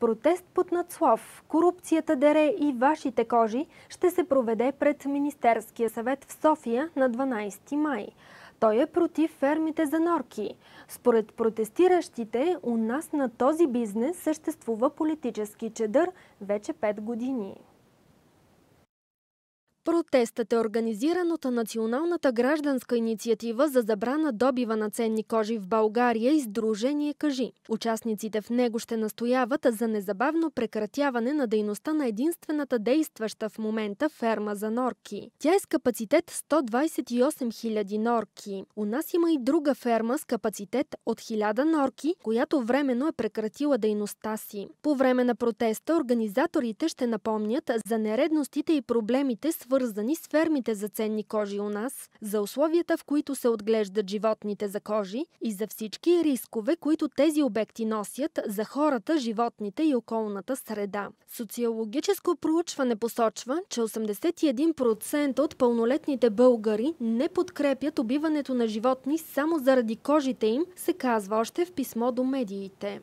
Протест под Нацлов, «Корупцията дере и вашите кожи» ще се проведе пред Министерския съвет в София на 12 май. Той е против фермите за норки. Според протестиращите, у нас на този бизнес съществува политически чедър вече 5 години. Протестът е организиран от Националната гражданска инициатива за забрана добива на ценни кожи в България и Сдружение Кажи. Участниците в него ще настояват за незабавно прекратяване на дейността на единствената действаща в момента ферма за норки. Тя е с капацитет 128 000 норки. У нас има и друга ферма с капацитет от 1000 норки, която временно е прекратила дейността си. По време на протеста организаторите ще напомнят за нередностите и проблемите, свързани свързани с фермите за ценни кожи у нас, за условията в които се отглеждат животните за кожи и за всички рискове, които тези обекти носят за хората, животните и околната среда. Социологическо проучване посочва, че 81% от пълнолетните българи не подкрепят убиването на животни само заради кожите им, се казва още в писмо до медиите.